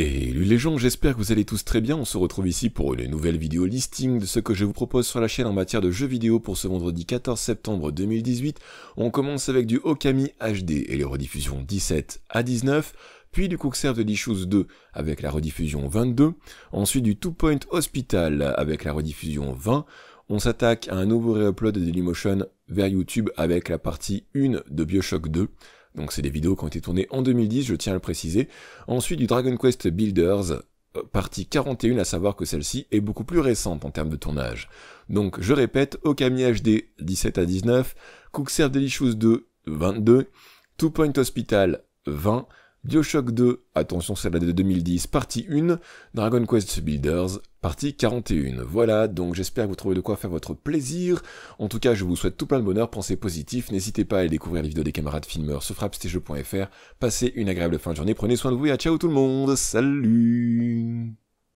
Et les gens, j'espère que vous allez tous très bien, on se retrouve ici pour une nouvelle vidéo listing de ce que je vous propose sur la chaîne en matière de jeux vidéo pour ce vendredi 14 septembre 2018. On commence avec du Okami HD et les rediffusions 17 à 19, puis du Cookserve de Dishouse 2 avec la rediffusion 22, ensuite du Two Point Hospital avec la rediffusion 20, on s'attaque à un nouveau réupload de Dailymotion vers YouTube avec la partie 1 de Bioshock 2, donc c'est des vidéos qui ont été tournées en 2010, je tiens à le préciser. Ensuite du Dragon Quest Builders, euh, partie 41, à savoir que celle-ci est beaucoup plus récente en termes de tournage. Donc je répète, Okami HD 17 à 19, Cookser Delicious 2 22, Two Point Hospital 20, Bioshock 2, attention c'est la de 2010, partie 1, Dragon Quest Builders, partie 41. Voilà, donc j'espère que vous trouvez de quoi faire votre plaisir. En tout cas, je vous souhaite tout plein de bonheur, pensez positif, n'hésitez pas à aller découvrir les vidéos des camarades filmeurs sur frappstjeux.fr. Passez une agréable fin de journée, prenez soin de vous et à ciao tout le monde, salut